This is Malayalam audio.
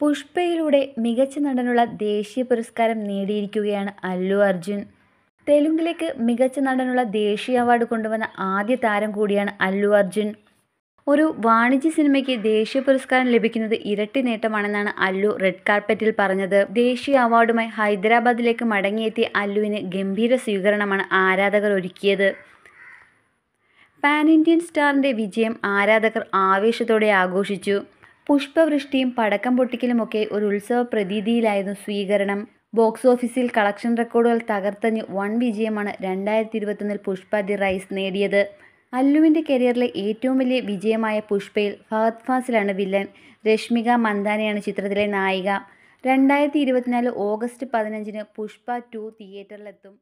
പുഷ്പയിലൂടെ മികച്ച നടനുള്ള ദേശീയ പുരസ്കാരം നേടിയിരിക്കുകയാണ് അല്ലു അർജുൻ തെലുങ്കിലേക്ക് മികച്ച നടനുള്ള ദേശീയ അവാർഡ് കൊണ്ടുവന്ന ആദ്യ താരം കൂടിയാണ് അല്ലു അർജുൻ ഒരു വാണിജ്യ സിനിമയ്ക്ക് ദേശീയ പുരസ്കാരം ലഭിക്കുന്നത് ഇരട്ടി നേട്ടമാണെന്നാണ് അല്ലു റെഡ് കാർപ്പറ്റിൽ പറഞ്ഞത് ദേശീയ അവാർഡുമായി ഹൈദരാബാദിലേക്ക് മടങ്ങിയെത്തിയ അല്ലുവിന് ഗംഭീര സ്വീകരണമാണ് ആരാധകർ ഒരുക്കിയത് പാൻ ഇന്ത്യൻ സ്റ്റാറിൻ്റെ വിജയം ആരാധകർ ആവേശത്തോടെ ആഘോഷിച്ചു പുഷ്പവൃഷ്ടിയും പടക്കം പൊട്ടിക്കലുമൊക്കെ ഒരു ഉത്സവ പ്രതീതിയിലായിരുന്നു സ്വീകരണം ബോക്സ് ഓഫീസിൽ കളക്ഷൻ റെക്കോർഡുകൾ തകർത്തഞ്ഞ് വൺ വിജയമാണ് രണ്ടായിരത്തി ഇരുപത്തൊന്നിൽ പുഷ്പ ദി റൈസ് നേടിയത് അല്ലുവിൻ്റെ കരിയറിലെ ഏറ്റവും വലിയ വിജയമായ പുഷ്പയിൽ ഫഹദ് ഫാസിലാണ് വില്ലൻ രശ്മിക മന്ദാനയാണ് ചിത്രത്തിലെ നായിക രണ്ടായിരത്തി ഇരുപത്തിനാല് ഓഗസ്റ്റ് പതിനഞ്ചിന് പുഷ്പ ടു തിയേറ്ററിലെത്തും